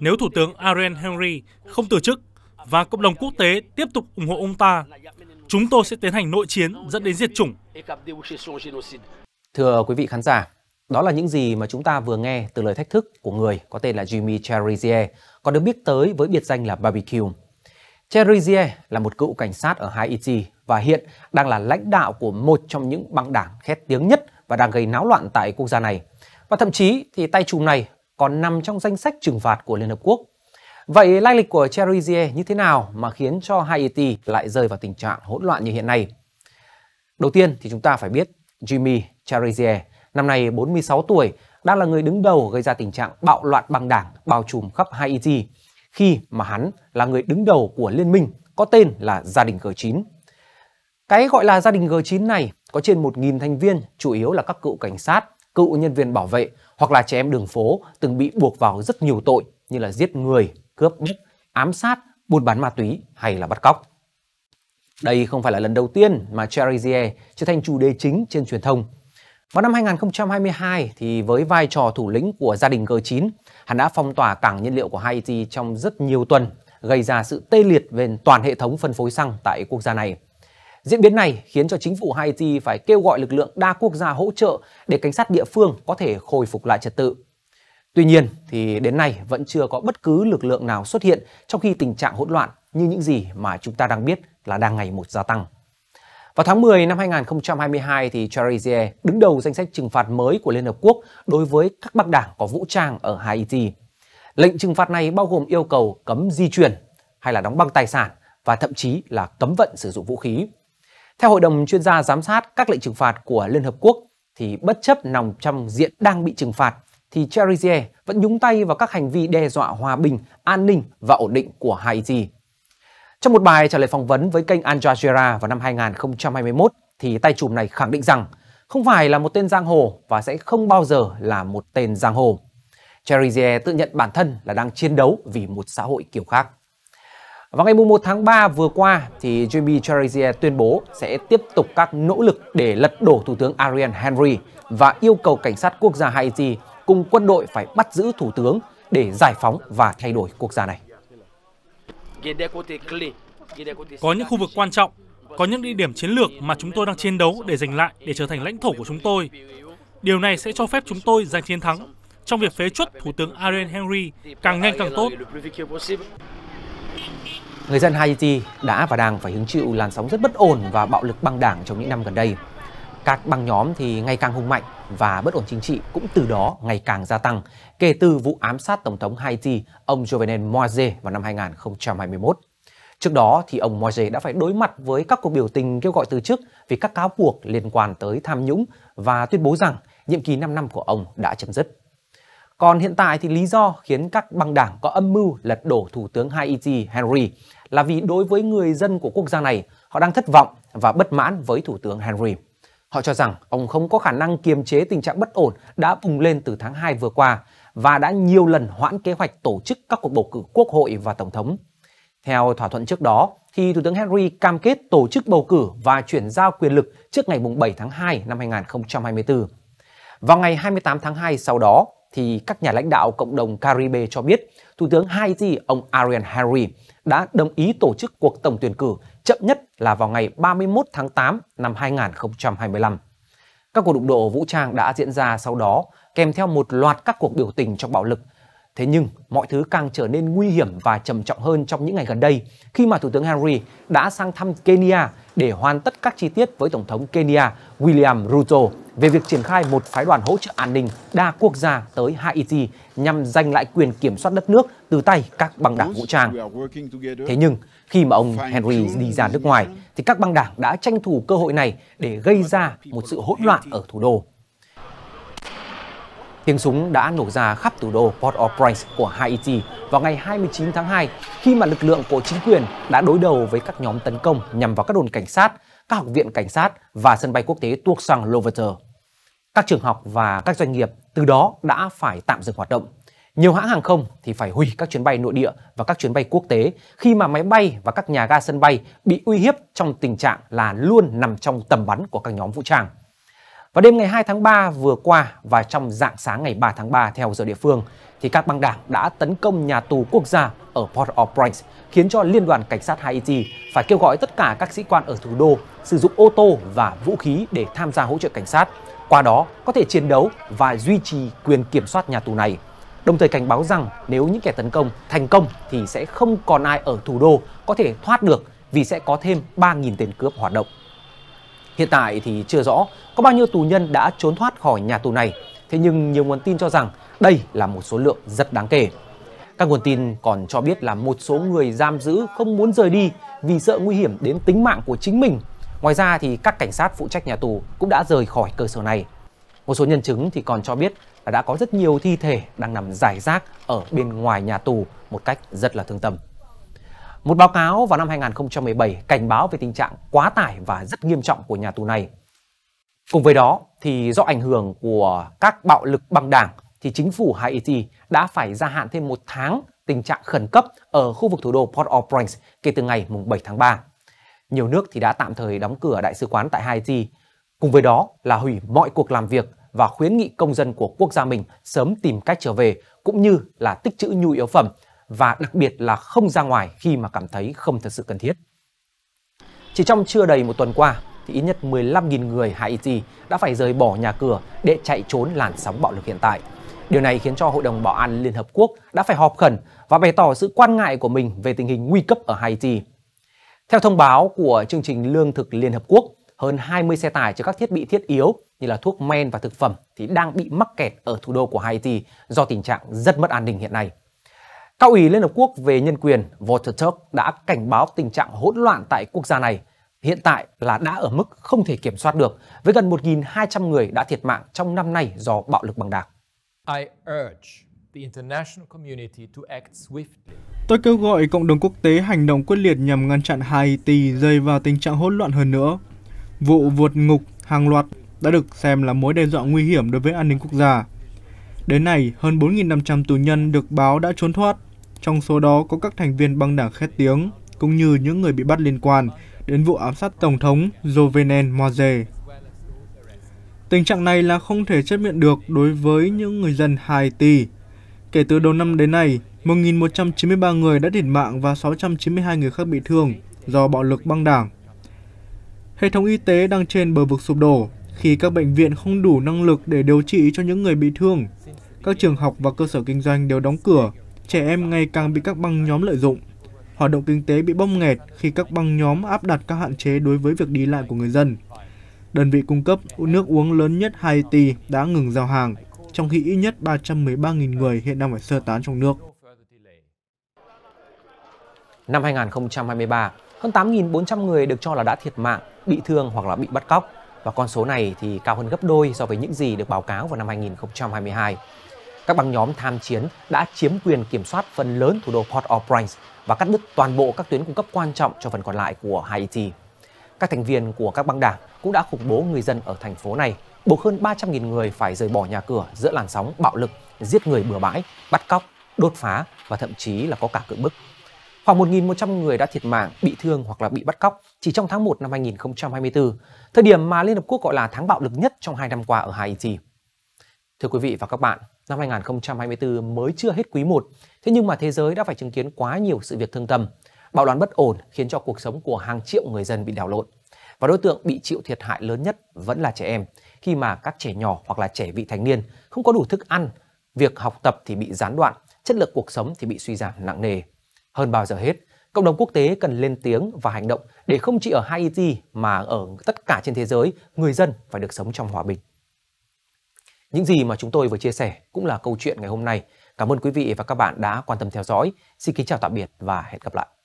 Nếu Thủ tướng Ariel Henry không từ chức và cộng đồng quốc tế tiếp tục ủng hộ ông ta, chúng tôi sẽ tiến hành nội chiến dẫn đến diệt chủng. Thưa quý vị khán giả, đó là những gì mà chúng ta vừa nghe từ lời thách thức của người có tên là Jimmy Cherizier, còn được biết tới với biệt danh là Barbecue. Cherizier là một cựu cảnh sát ở Haiti và hiện đang là lãnh đạo của một trong những băng đảng khét tiếng nhất và đang gây náo loạn tại quốc gia này. Và thậm chí thì tay trùm này còn nằm trong danh sách trừng phạt của Liên Hợp Quốc. Vậy lai lịch của Cherizier như thế nào mà khiến cho Haiti lại rơi vào tình trạng hỗn loạn như hiện nay? Đầu tiên thì chúng ta phải biết Jimmy Cherizier, năm nay 46 tuổi, đang là người đứng đầu gây ra tình trạng bạo loạn băng đảng bao trùm khắp Haiti khi mà hắn là người đứng đầu của liên minh có tên là Gia đình G9. Cái gọi là Gia đình G9 này có trên 1.000 thành viên, chủ yếu là các cựu cảnh sát, cựu nhân viên bảo vệ hoặc là trẻ em đường phố từng bị buộc vào rất nhiều tội như là giết người, cướp bóc, ám sát, buôn bán ma túy hay là bắt cóc. Đây không phải là lần đầu tiên mà Cherizier trở thành chủ đề chính trên truyền thông. Vào năm 2022 thì với vai trò thủ lĩnh của gia đình G9, hắn đã phong tỏa cảng nhiên liệu của Haiti trong rất nhiều tuần, gây ra sự tê liệt về toàn hệ thống phân phối xăng tại quốc gia này. Diễn biến này khiến cho chính phủ Haiti phải kêu gọi lực lượng đa quốc gia hỗ trợ để cảnh sát địa phương có thể khôi phục lại trật tự. Tuy nhiên thì đến nay vẫn chưa có bất cứ lực lượng nào xuất hiện trong khi tình trạng hỗn loạn như những gì mà chúng ta đang biết là đang ngày một gia tăng. Vào tháng 10 năm 2022 thì Charizier đứng đầu danh sách trừng phạt mới của Liên Hợp Quốc đối với các băng đảng có vũ trang ở Haiti. Lệnh trừng phạt này bao gồm yêu cầu cấm di chuyển hay là đóng băng tài sản và thậm chí là cấm vận sử dụng vũ khí. Theo Hội đồng chuyên gia giám sát các lệnh trừng phạt của Liên Hợp Quốc, thì bất chấp nằm trong diện đang bị trừng phạt, thì Cherizier vẫn nhúng tay vào các hành vi đe dọa hòa bình, an ninh và ổn định của Haiti. Trong một bài trả lời phỏng vấn với kênh Al Jazeera vào năm 2021, thì tay chùm này khẳng định rằng không phải là một tên giang hồ và sẽ không bao giờ là một tên giang hồ. Cherizier tự nhận bản thân là đang chiến đấu vì một xã hội kiểu khác. Vào ngày 1 tháng 3 vừa qua, thì Jimmy Cherizier tuyên bố sẽ tiếp tục các nỗ lực để lật đổ Thủ tướng Ariel Henry và yêu cầu cảnh sát quốc gia Haiti cùng quân đội phải bắt giữ Thủ tướng để giải phóng và thay đổi quốc gia này. Có những khu vực quan trọng, có những địa điểm chiến lược mà chúng tôi đang chiến đấu để giành lại để trở thành lãnh thổ của chúng tôi. Điều này sẽ cho phép chúng tôi giành chiến thắng trong việc phế chuất Thủ tướng Ariel Henry càng nhanh càng tốt người dân Haiti đã và đang phải hứng chịu làn sóng rất bất ổn và bạo lực băng đảng trong những năm gần đây. Các băng nhóm thì ngày càng hung mạnh và bất ổn chính trị cũng từ đó ngày càng gia tăng kể từ vụ ám sát Tổng thống Haiti ông Jovenel Moise vào năm 2021. Trước đó thì ông Moise đã phải đối mặt với các cuộc biểu tình kêu gọi từ chức vì các cáo buộc liên quan tới tham nhũng và tuyên bố rằng nhiệm kỳ 5 năm của ông đã chấm dứt. Còn hiện tại thì lý do khiến các băng đảng có âm mưu lật đổ Thủ tướng Haiti Henry là vì đối với người dân của quốc gia này, họ đang thất vọng và bất mãn với Thủ tướng Henry. Họ cho rằng ông không có khả năng kiềm chế tình trạng bất ổn đã bùng lên từ tháng 2 vừa qua và đã nhiều lần hoãn kế hoạch tổ chức các cuộc bầu cử quốc hội và tổng thống. Theo thỏa thuận trước đó, thì Thủ tướng Henry cam kết tổ chức bầu cử và chuyển giao quyền lực trước ngày 7 tháng 2 năm 2024. Vào ngày 28 tháng 2 sau đó, thì các nhà lãnh đạo cộng đồng Caribe cho biết Thủ tướng Haiti ông Ariel Henry đã đồng ý tổ chức cuộc tổng tuyển cử chậm nhất là vào ngày 31 tháng 8 năm 2025. Các cuộc đụng độ vũ trang đã diễn ra sau đó kèm theo một loạt các cuộc biểu tình trong bạo lực. Thế nhưng, mọi thứ càng trở nên nguy hiểm và trầm trọng hơn trong những ngày gần đây khi mà Thủ tướng Henry đã sang thăm Kenya để hoàn tất các chi tiết với Tổng thống Kenya William Ruto về việc triển khai một phái đoàn hỗ trợ an ninh đa quốc gia tới Haiti nhằm giành lại quyền kiểm soát đất nước từ tay các băng đảng vũ trang. Thế nhưng, khi mà ông Henry đi ra nước ngoài, thì các băng đảng đã tranh thủ cơ hội này để gây ra một sự hỗn loạn ở thủ đô. Tiếng súng đã nổ ra khắp thủ đô Port-au-Prince của Haiti vào ngày 29 tháng 2 khi mà lực lượng của chính quyền đã đối đầu với các nhóm tấn công nhằm vào các đồn cảnh sát, các học viện cảnh sát và sân bay quốc tế Tuộc Sang Lovator các trường học và các doanh nghiệp từ đó đã phải tạm dừng hoạt động. Nhiều hãng hàng không thì phải hủy các chuyến bay nội địa và các chuyến bay quốc tế khi mà máy bay và các nhà ga sân bay bị uy hiếp trong tình trạng là luôn nằm trong tầm bắn của các nhóm vũ trang. Vào đêm ngày 2 tháng 3 vừa qua và trong dạng sáng ngày 3 tháng 3 theo giờ địa phương thì các băng đảng đã tấn công nhà tù quốc gia ở Port-au-Prince khiến cho Liên đoàn Cảnh sát Haiti phải kêu gọi tất cả các sĩ quan ở thủ đô sử dụng ô tô và vũ khí để tham gia hỗ trợ cảnh sát qua đó có thể chiến đấu và duy trì quyền kiểm soát nhà tù này. Đồng thời cảnh báo rằng nếu những kẻ tấn công thành công thì sẽ không còn ai ở thủ đô có thể thoát được vì sẽ có thêm 3.000 tên cướp hoạt động. Hiện tại thì chưa rõ có bao nhiêu tù nhân đã trốn thoát khỏi nhà tù này, thế nhưng nhiều nguồn tin cho rằng đây là một số lượng rất đáng kể. Các nguồn tin còn cho biết là một số người giam giữ không muốn rời đi vì sợ nguy hiểm đến tính mạng của chính mình Ngoài ra thì các cảnh sát phụ trách nhà tù cũng đã rời khỏi cơ sở này. Một số nhân chứng thì còn cho biết là đã có rất nhiều thi thể đang nằm rải rác ở bên ngoài nhà tù một cách rất là thương tâm. Một báo cáo vào năm 2017 cảnh báo về tình trạng quá tải và rất nghiêm trọng của nhà tù này. Cùng với đó thì do ảnh hưởng của các bạo lực băng đảng thì chính phủ Haiti đã phải gia hạn thêm một tháng tình trạng khẩn cấp ở khu vực thủ đô Port-au-Prince kể từ ngày 7 tháng 3. Nhiều nước thì đã tạm thời đóng cửa đại sứ quán tại Haiti. Cùng với đó là hủy mọi cuộc làm việc và khuyến nghị công dân của quốc gia mình sớm tìm cách trở về cũng như là tích trữ nhu yếu phẩm và đặc biệt là không ra ngoài khi mà cảm thấy không thật sự cần thiết. Chỉ trong chưa đầy một tuần qua thì ít nhất 15.000 người Haiti đã phải rời bỏ nhà cửa để chạy trốn làn sóng bạo lực hiện tại. Điều này khiến cho Hội đồng Bảo an Liên Hợp Quốc đã phải họp khẩn và bày tỏ sự quan ngại của mình về tình hình nguy cấp ở Haiti. Theo thông báo của chương trình Lương thực Liên Hợp Quốc, hơn 20 xe tải chứa các thiết bị thiết yếu như là thuốc men và thực phẩm thì đang bị mắc kẹt ở thủ đô của Haiti do tình trạng rất mất an ninh hiện nay. Cao ủy Liên Hợp Quốc về nhân quyền Walter Turk đã cảnh báo tình trạng hỗn loạn tại quốc gia này hiện tại là đã ở mức không thể kiểm soát được với gần 1.200 người đã thiệt mạng trong năm nay do bạo lực bằng đảng. I urge Tôi kêu gọi cộng đồng quốc tế hành động quyết liệt nhằm ngăn chặn Haiti rơi vào tình trạng hỗn loạn hơn nữa. Vụ vượt ngục hàng loạt đã được xem là mối đe dọa nguy hiểm đối với an ninh quốc gia. Đến nay, hơn 4.500 tù nhân được báo đã trốn thoát, trong số đó có các thành viên băng đảng khét tiếng, cũng như những người bị bắt liên quan đến vụ ám sát Tổng thống Jovenel Moise. Tình trạng này là không thể chấp nhận được đối với những người dân Haiti, Kể từ đầu năm đến nay, 1.193 người đã thiệt mạng và 692 người khác bị thương do bạo lực băng đảng. Hệ thống y tế đang trên bờ vực sụp đổ khi các bệnh viện không đủ năng lực để điều trị cho những người bị thương. Các trường học và cơ sở kinh doanh đều đóng cửa, trẻ em ngày càng bị các băng nhóm lợi dụng. Hoạt động kinh tế bị bong nghẹt khi các băng nhóm áp đặt các hạn chế đối với việc đi lại của người dân. Đơn vị cung cấp nước uống lớn nhất Haiti đã ngừng giao hàng trong khi ít nhất 313.000 người hiện đang phải sơ tán trong nước. Năm 2023, hơn 8.400 người được cho là đã thiệt mạng, bị thương hoặc là bị bắt cóc và con số này thì cao hơn gấp đôi so với những gì được báo cáo vào năm 2022. Các băng nhóm tham chiến đã chiếm quyền kiểm soát phần lớn thủ đô Port-au-Prince và cắt đứt toàn bộ các tuyến cung cấp quan trọng cho phần còn lại của Haiti. Các thành viên của các băng đảng cũng đã khủng bố người dân ở thành phố này buộc hơn 300.000 người phải rời bỏ nhà cửa giữa làn sóng bạo lực, giết người bừa bãi, bắt cóc, đốt phá và thậm chí là có cả cưỡng bức. Khoảng 1.100 người đã thiệt mạng, bị thương hoặc là bị bắt cóc chỉ trong tháng 1 năm 2024, thời điểm mà Liên Hợp Quốc gọi là tháng bạo lực nhất trong hai năm qua ở Haiti. Thưa quý vị và các bạn, năm 2024 mới chưa hết quý 1, thế nhưng mà thế giới đã phải chứng kiến quá nhiều sự việc thương tâm. Bạo loạn bất ổn khiến cho cuộc sống của hàng triệu người dân bị đảo lộn. Và đối tượng bị chịu thiệt hại lớn nhất vẫn là trẻ em, khi mà các trẻ nhỏ hoặc là trẻ vị thành niên không có đủ thức ăn, việc học tập thì bị gián đoạn, chất lượng cuộc sống thì bị suy giảm nặng nề. Hơn bao giờ hết, cộng đồng quốc tế cần lên tiếng và hành động để không chỉ ở Haiti mà ở tất cả trên thế giới, người dân phải được sống trong hòa bình. Những gì mà chúng tôi vừa chia sẻ cũng là câu chuyện ngày hôm nay. Cảm ơn quý vị và các bạn đã quan tâm theo dõi. Xin kính chào tạm biệt và hẹn gặp lại.